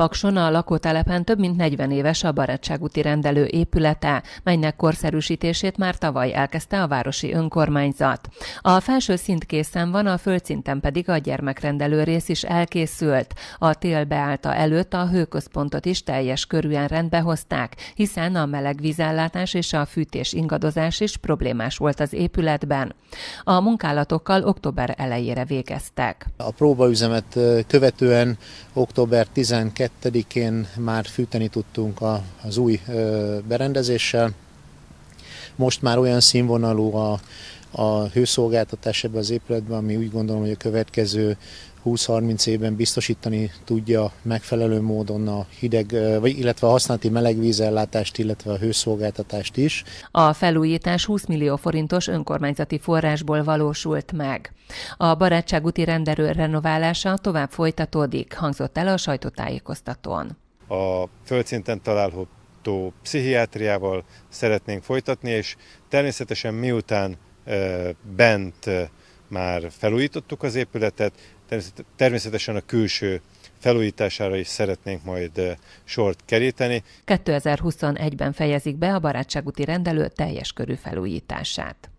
Pakson a lakótelepen több mint 40 éves a Barátságúti rendelő épülete, melynek korszerűsítését már tavaly elkezdte a városi önkormányzat. A felső szint készen van, a földszinten pedig a gyermekrendelő rész is elkészült. A tél beállta előtt a hőközpontot is teljes körűen rendbe hozták, hiszen a meleg vízellátás és a fűtés ingadozás is problémás volt az épületben. A munkálatokkal október elejére végeztek. A próbaüzemet követően október 12 22-én már fűteni tudtunk a, az új berendezéssel. Most már olyan színvonalú a a hőszolgáltatás ebben az épületben, ami úgy gondolom, hogy a következő 20-30 évben biztosítani tudja megfelelő módon a hideg, vagy illetve a használati melegvízellátást, illetve a hőszolgáltatást is. A felújítás 20 millió forintos önkormányzati forrásból valósult meg. A barátságúti renderő renoválása tovább folytatódik, hangzott el a sajtótájékoztatón. A földszinten található pszichiátriával szeretnénk folytatni, és természetesen miután bent már felújítottuk az épületet, természetesen a külső felújítására is szeretnénk majd sort keríteni. 2021-ben fejezik be a barátságúti rendelő teljes körű felújítását.